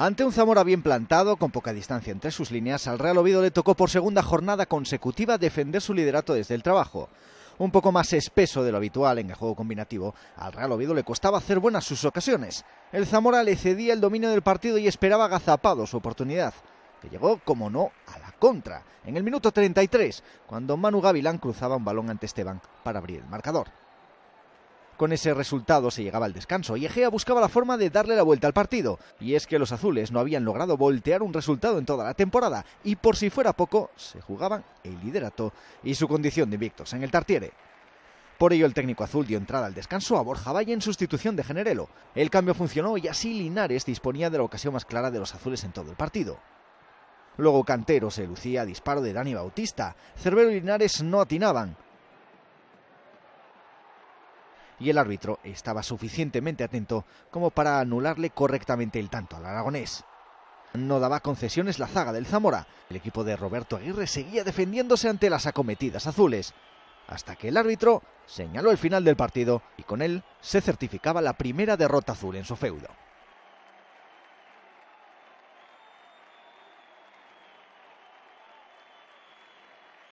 Ante un Zamora bien plantado, con poca distancia entre sus líneas, al Real Oviedo le tocó por segunda jornada consecutiva defender su liderato desde el trabajo. Un poco más espeso de lo habitual en el juego combinativo, al Real Oviedo le costaba hacer buenas sus ocasiones. El Zamora le cedía el dominio del partido y esperaba agazapado su oportunidad, que llegó, como no, a la contra, en el minuto 33, cuando Manu Gavilán cruzaba un balón ante Esteban para abrir el marcador. Con ese resultado se llegaba al descanso y Egea buscaba la forma de darle la vuelta al partido. Y es que los azules no habían logrado voltear un resultado en toda la temporada y por si fuera poco, se jugaban el liderato y su condición de invictos en el Tartiere. Por ello, el técnico azul dio entrada al descanso a Borja Valle en sustitución de Generelo. El cambio funcionó y así Linares disponía de la ocasión más clara de los azules en todo el partido. Luego Cantero se lucía a disparo de Dani Bautista. Cerbero y Linares no atinaban y el árbitro estaba suficientemente atento como para anularle correctamente el tanto al aragonés. No daba concesiones la zaga del Zamora. El equipo de Roberto Aguirre seguía defendiéndose ante las acometidas azules, hasta que el árbitro señaló el final del partido y con él se certificaba la primera derrota azul en su feudo.